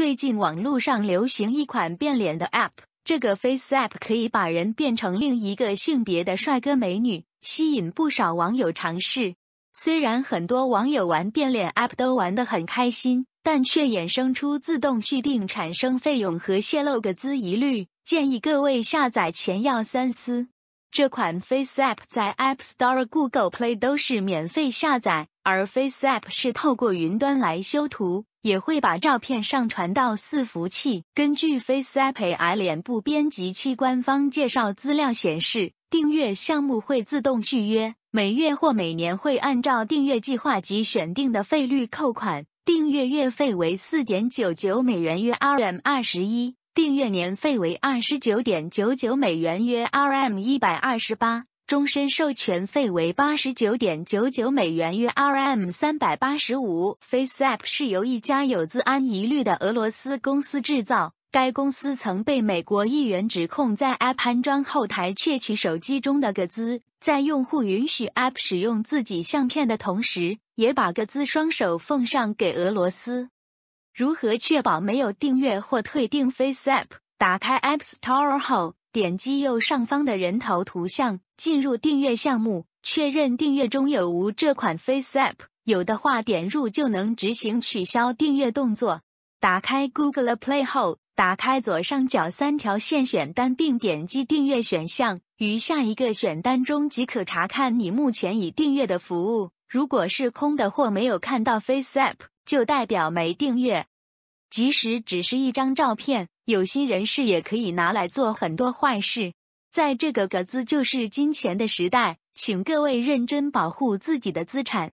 最近网络上流行一款变脸的 App，这个 Face App 可以把人变成另一个性别的帅哥美女，吸引不少网友尝试。虽然很多网友玩变脸 App 都玩得很开心，但却衍生出自动续订、产生费用和泄露个资疑虑，建议各位下载前要三思。这款 Face App 在 App Store、Google Play 都是免费下载，而 Face App 是透过云端来修图，也会把照片上传到伺服器。根据 Face App 脸部编辑器官方介绍资料显示，订阅项目会自动续约，每月或每年会按照订阅计划及选定的费率扣款。订阅月费为四点九九美元，约 r m 二十一。订阅年费为二十九点九九美元，约 R M 一百二十八；终身授权费为八十九点九九美元，约 R M 三百八十五。FaceApp 是由一家有自安疑虑的俄罗斯公司制造，该公司曾被美国议员指控在 App 安装后台窃取手机中的个资，在用户允许 App 使用自己相片的同时，也把个资双手奉上给俄罗斯。如何确保没有订阅或退订 Face App？打开 App Store 后，点击右上方的人头图像，进入订阅项目，确认订阅中有无这款 Face App。有的话，点入就能执行取消订阅动作。打开 Google Play 后，打开左上角三条线选单，并点击订阅选项，于下一个选单中即可查看你目前已订阅的服务。如果是空的或没有看到 Face App。就代表没订阅，即使只是一张照片，有心人士也可以拿来做很多坏事。在这个“格子就是金钱”的时代，请各位认真保护自己的资产。